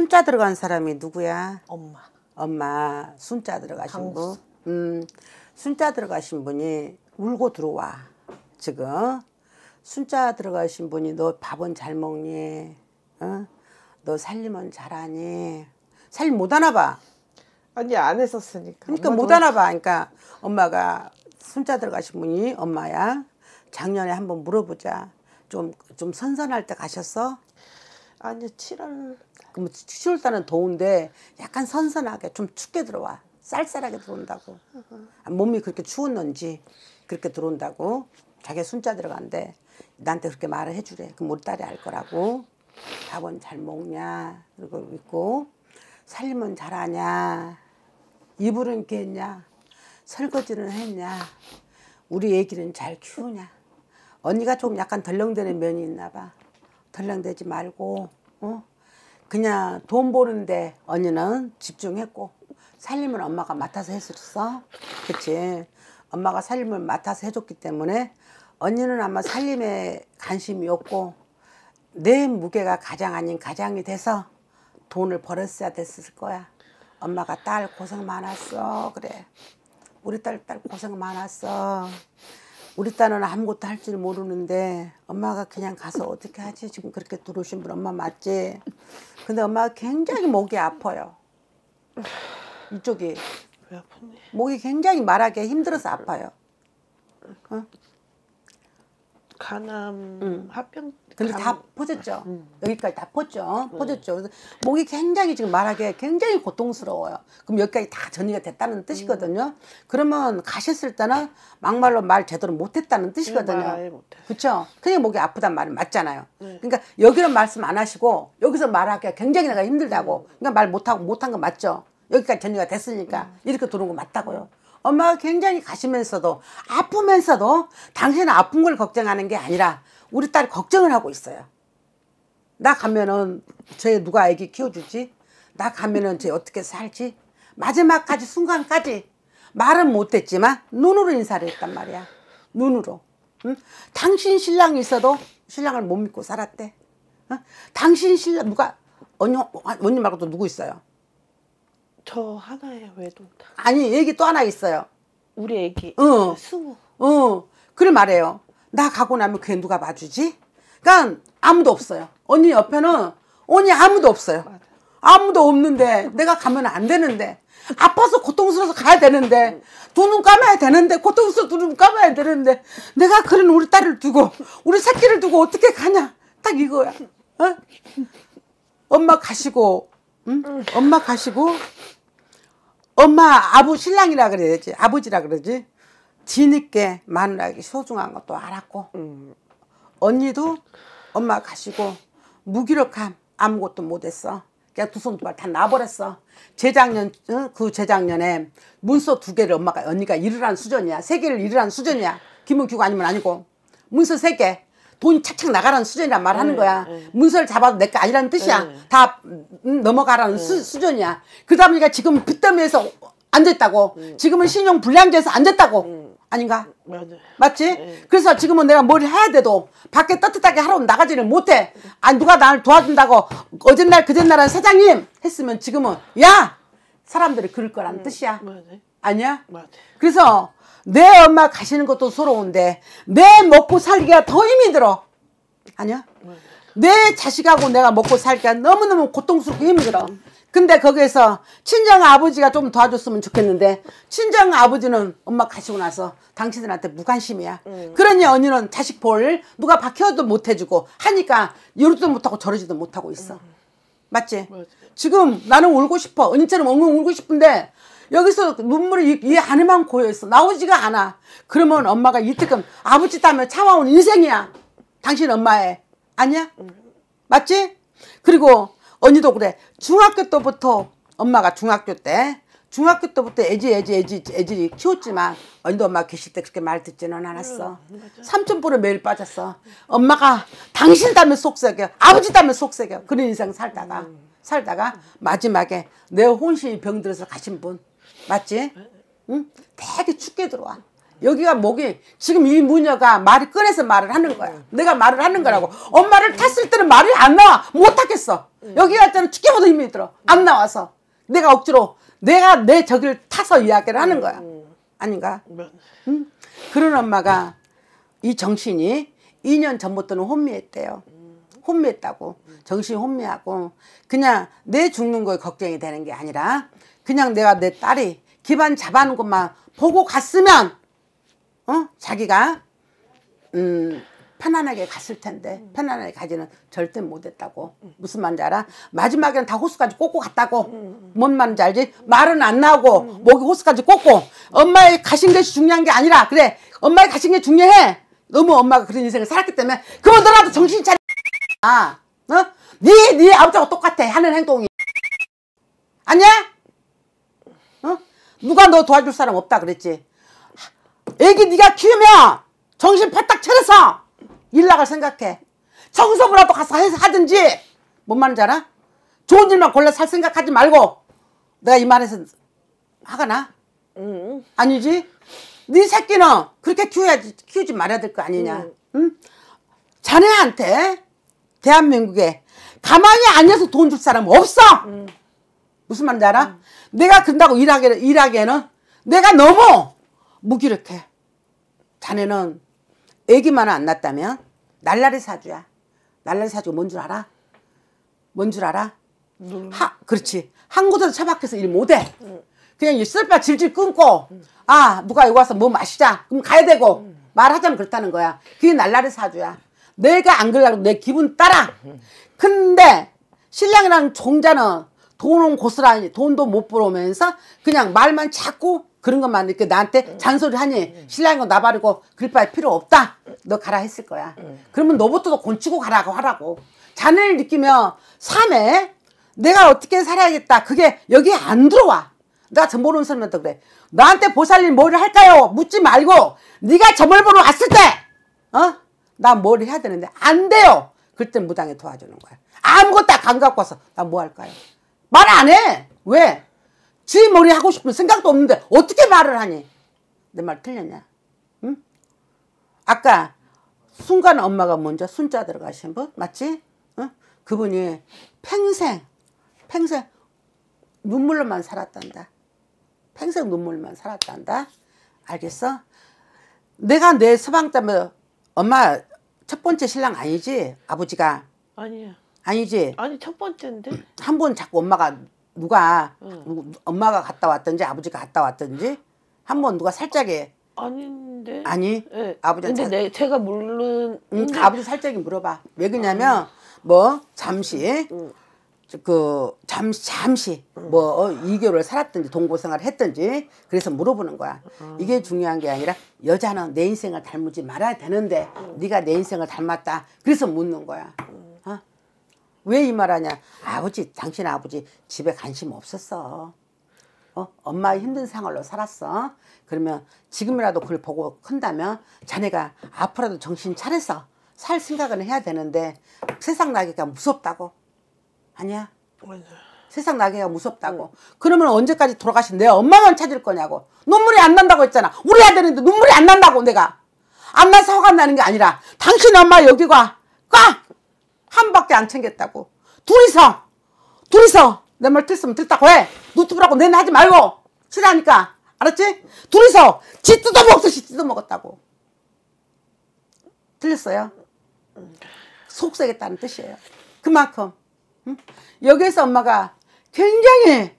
순자 들어간 사람이 누구야? 엄마. 엄마 순자 들어가신 분. 음, 순자 들어가신 분이 울고 들어와. 지금 순자 들어가신 분이 너 밥은 잘 먹니? 어? 너 살림은 잘하니? 살림 못 하나 봐. 아니 안 했었으니까. 그러니까 못 하나 봐. 그러니까 엄마가 순자 들어가신 분이 엄마야. 작년에 한번 물어보자. 좀 좀 선선할 때 가셨어? 아니요, 7월. 그럼 7월 달은 더운데 약간 선선하게 좀 춥게 들어와. 쌀쌀하게 들어온다고. 아, 몸이 그렇게 추웠는지 그렇게 들어온다고. 자기 순자 들어간대. 나한테 그렇게 말을 해주래. 그럼 우리 딸이 알 거라고. 밥은 잘 먹냐. 그리고 있고. 살림은 잘하냐. 이불은 깼냐. 설거지는 했냐. 우리 애기는 잘 키우냐. 언니가 좀 약간 덜렁대는 면이 있나 봐. 덜렁대지 말고 어? 그냥 돈 버는데 언니는 집중했고 살림은 엄마가 맡아서 했었어 그치 엄마가 살림을 맡아서 해줬기 때문에 언니는 아마 살림에 관심이 없고 내 무게가 가장 아닌 가장이 돼서 돈을 벌었어야 됐을 거야 엄마가 딸 고생 많았어 그래 우리 딸 딸 고생 많았어 우리 딸은 아무것도 할 줄 모르는데 엄마가 그냥 가서 어떻게 하지 지금 그렇게 들어오신 분 엄마 맞지? 근데 엄마가 굉장히 목이 아파요. 이쪽이 목이 굉장히 말하기 힘들어서 아파요. 어? 간암 음. 합병 근데 간... 다 퍼졌죠. 음. 여기까지 다 퍼졌죠. 네. 퍼졌죠. 그래서 목이 굉장히 지금 말하기에 굉장히 고통스러워요. 그럼 여기까지 다 전이가 됐다는 뜻이거든요. 음. 그러면 가셨을 때는 막말로 말 제대로 못했다는 뜻이거든요. 음, 그쵸 그냥 목이 아프단 말은 맞잖아요. 네. 그러니까 여기는 말씀 안 하시고 여기서 말하기가 굉장히 내가 힘들다고. 그러니까 말 못하고 못한 거 맞죠. 여기까지 전이가 됐으니까 음. 이렇게 들어온 거 맞다고요. 엄마가 굉장히 가시면서도 아프면서도 당신은 아픈 걸 걱정하는 게 아니라 우리 딸이 걱정을 하고 있어요. 나 가면은 쟤 누가 아기 키워주지? 나 가면은 쟤 어떻게 살지? 마지막까지 순간까지 말은 못했지만 눈으로 인사를 했단 말이야. 눈으로. 응? 당신 신랑이 있어도 신랑을 못 믿고 살았대. 응? 당신 신랑 누가 언니 어, 언니 말고도 누구 있어요? 저 하나의 외동딸. 아니 얘기 또 하나 있어요. 우리 애기. 응. 어. 스무. 응. 어. 그래 말해요. 나 가고 나면 걔 누가 봐주지? 그러니까 아무도 없어요. 언니 옆에는 언니 아무도 없어요. 아무도 없는데 내가 가면 안 되는데 아파서 고통스러워서 가야 되는데 두 눈 감아야 되는데 고통스러워 두눈 감아야 되는데 내가 그런 우리 딸을 두고 우리 새끼를 두고 어떻게 가냐 딱 이거야. 어? 엄마 가시고 응? 엄마 가시고 엄마 아부 신랑이라 그래야지 아버지라 그러지 뒤늦게 마누라에게 소중한 것도 알았고 언니도 엄마 가시고 무기력함 아무것도 못했어 그냥 두 손 두 발 다 놔버렸어 재작년 어? 그 재작년에 문서 두 개를 엄마가 언니가 일을 한수전이야세 개를 일을 한수전이야 김은규가 아니면 아니고 문서 세개 돈이 착착 나가라는 수준이란 말 하는 네, 거야. 네. 문서를 잡아도 내 거 아니라는 뜻이야. 네. 다 음, 넘어가라는 수, 준이야 그러다 보니까 지금 빚더미에서 앉았다고. 지금은 신용 불량자에서 앉았다고. 아닌가? 맞아. 맞지? 네. 그래서 지금은 내가 뭘 해야 돼도 밖에 따뜻하게 하러 나가지를 못해. 아 누가 나를 도와준다고 어젠날 그젠날은 사장님 했으면 지금은 야 사람들이 그럴 거라는 음. 뜻이야. 맞아. 아니야? 맞아. 그래서 내 엄마 가시는 것도 서러운데 내 먹고 살기가 더 힘이 들어. 아니야? 내 자식하고 내가 먹고 살기가 너무너무 고통스럽고 힘들어. 근데 거기에서 친정 아버지가 좀 도와줬으면 좋겠는데 친정 아버지는 엄마 가시고 나서 당신들한테 무관심이야. 음. 그러니 언니는 자식 볼 누가 박혀도 못 해주고 하니까 이러지도 못하고 저러지도 못하고 있어. 음. 맞지? 맞아. 지금 나는 울고 싶어. 언니처럼 엉엉 울고 싶은데 여기서 눈물이 이, 이 안에만 고여있어 나오지가 않아 그러면 엄마가 이때끔 아버지 따면 참아온 인생이야 당신 엄마의 아니야? 맞지? 그리고 언니도 그래 중학교 때부터 엄마가 중학교 때 중학교 때부터 애지 애지 애지 애지 키웠지만 언니도 엄마 계실 때 그렇게 말 듣지는 않았어 음, 삼촌보로 매일 빠졌어 엄마가 당신 닮은 속썩여 아버지 닮은 속썩여 그런 인생 살다가 음. 살다가 마지막에 내 혼신이 병들어서 가신 분 맞지? 응? 되게 춥게 들어와. 여기가 목이 지금 이 무녀가 말이 꺼내서 말을 하는 거야. 내가 말을 하는 거라고. 엄마를 탔을 때는 말이 안 나와. 못 탔겠어. 여기 갈 때는 춥게보다 힘이 들어. 안 나와서. 내가 억지로 내가 내 저기를 타서 이야기를 하는 거야. 아닌가? 응? 그런 엄마가 이 정신이 2년 전부터는 혼미했대요. 혼미했다고. 정신 혼미하고 그냥 내 죽는 거에 걱정이 되는 게 아니라 그냥 내가 내 딸이 기반 잡아놓은 것만 보고 갔으면 어 자기가 음 편안하게 갔을 텐데 편안하게 가지는 절대 못했다고 무슨 말인지 알아? 마지막에는 다 호수까지 꽂고 갔다고 뭔 말인지 알지? 말은 안 나오고 목이 호수까지 꽂고 엄마의 가신 것이 중요한 게 아니라 그래 엄마의 가신 게 중요해 너무 엄마가 그런 인생을 살았기 때문에 그건 너라도 정신 차려 아, 어? 네, 네 아버지하고 똑같아 하는 행동이 아니야? 누가 너 도와줄 사람 없다 그랬지. 애기 네가 키우면 정신 패딱 차려서 일 나갈 생각해. 청소부라도 가서 해서 하든지 뭔 말인지 알아? 좋은 일만 골라 살 생각하지 말고 내가 이 말에서 화가 나? 음. 아니지? 네 새끼는 그렇게 키워야지 키우지 말아야 될 거 아니냐? 응? 자네한테 대한민국에 가만히 앉아서 돈 줄 사람 없어. 음. 무슨 말인지 알아? 음. 내가 그다고 일하게, 일하기에는 내가 너무 무기력해. 자네는 애기만 안 낳았다면 날라리 사주야. 날라리 사주가 뭔줄 알아? 뭔 줄 알아? 음. 하, 그렇지. 한 곳에서 처박혀서 일 못해. 음. 그냥 쓸바 질질 끊고 아 누가 여기 와서 뭐 마시자 그럼 가야 되고 말하자면 그렇다는 거야. 그게 날라리 사주야. 내가 안 그러려고 내 기분 따라. 근데 신랑이랑 종자는 돈은 고스란히 돈도 못 벌어오면서 그냥 말만 자꾸 그런 것만 이렇게 나한테 잔소리 하니 신랑이 나발이고 글빨 필요 없다 너 가라 했을 거야 그러면 너부터도 곤치고 가라고 하라고 자네를 느끼면 삶에 내가 어떻게 살아야겠다 그게 여기 에안 들어와 내가 점 보는 사람한테 그래 너한테 보살님 뭘 할까요 묻지 말고 네가 점을 보러 왔을 때어나 뭘 해야 되는데 안 돼요 그때 무당에 도와주는 거야 아무것도 안 갖고 와서 나 뭐 할까요 말안 해. 왜? 지 머리 하고 싶은 생각도 없는데 어떻게 말을 하니? 내 말 틀렸냐? 응? 아까 순간 엄마가 먼저 순자 들어가신 분 맞지? 응? 그분이 평생 평생 눈물로만 살았단다. 평생 눈물만 로 살았단다. 알겠어? 내가 내 서방 때문에 엄마 첫 번째 신랑 아니지? 아버지가? 아니야. 아니지. 아니 첫 번째인데. 한 번 자꾸 엄마가 누가 응. 엄마가 갔다 왔든지 아버지가 갔다 왔든지 한 번 누가 살짝에 아닌데. 아니. 네. 아버지한테. 근데 자... 내, 제가 모르는. 응, 아버지 살짝이 물어봐. 왜 그러냐면 아, 응. 뭐 잠시 그 잠시 잠시 뭐 2개월 어, 살았든지 동고생활 했든지 그래서 물어보는 거야. 아. 이게 중요한 게 아니라 여자는 내 인생을 닮지 말아야 되는데 네가 내 인생을 닮았다. 그래서 묻는 거야. 어? 왜이 말하냐? 아버지, 당신 아버지 집에 관심 없었어. 어? 엄마의 힘든 생활로 살았어. 그러면 지금이라도 그걸 보고 큰다면 자네가 앞으로도 정신 차려서 살 생각은 해야 되는데 세상 나기가 무섭다고. 아니야. 맞아. 세상 나기가 무섭다고. 그러면 언제까지 돌아가신 내 엄마만 찾을 거냐고. 눈물이 안 난다고 했잖아. 우리 아들인데 눈물이 안 난다고 내가. 안 나서 화가 나는 게 아니라 당신 엄마 여기 가. 꽉! 한 밖에 안 챙겼다고. 둘이서 둘이서 내 말 틀으면 틀다고 해. 노트북하고 내내 하지 말고 싫어하니까 알았지? 둘이서 지 뜯어먹듯이 뜯어먹었다고. 틀렸어요? 속세겠다는 뜻이에요. 그만큼 응? 여기에서 엄마가 굉장히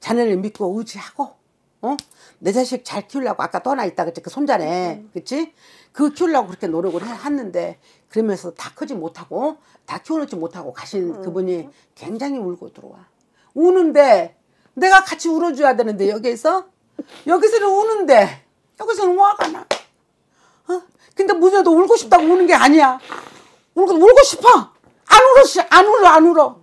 자네를 믿고 의지하고 어? 내 자식 잘 키우려고 아까 떠나 있다 그 그치 랬그 손자네 그치 그 키우려고 그렇게 노력을 했는데 그러면서 다 크지 못하고 다 키워놓지 못하고 가신 음. 그분이 굉장히 울고 들어와 우는데 내가 같이 울어줘야 되는데 여기에서 여기서는 우는데 여기서는 화가 나 어? 근데 무녀도 울고 싶다고 우는 게 아니야 울고, 울고 싶어 안 울어 안 울어 안 울어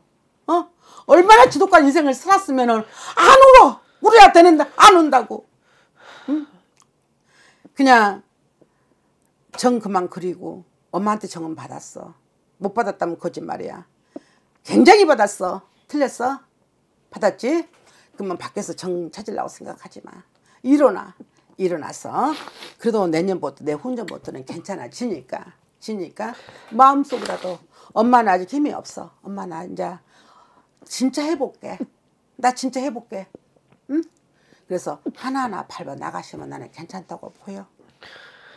어? 얼마나 지독한 인생을 살았으면 안 울어 울어야 되는데 안 운다고 응? 그냥 정 그만 그리고 엄마한테 정은 받았어. 못 받았다면 거짓말이야. 굉장히 받았어. 틀렸어? 받았지? 그러면 밖에서 정 찾으려고 생각하지 마. 일어나. 일어나서 그래도 내년부터 내 혼전부터는 괜찮아지니까 지니까 마음속으로라도 엄마는 아직 힘이 없어. 엄마 는 이제 진짜 해볼게. 나 진짜 해볼게. 응? 그래서 하나하나 밟아 나가시면 나는 괜찮다고 보여.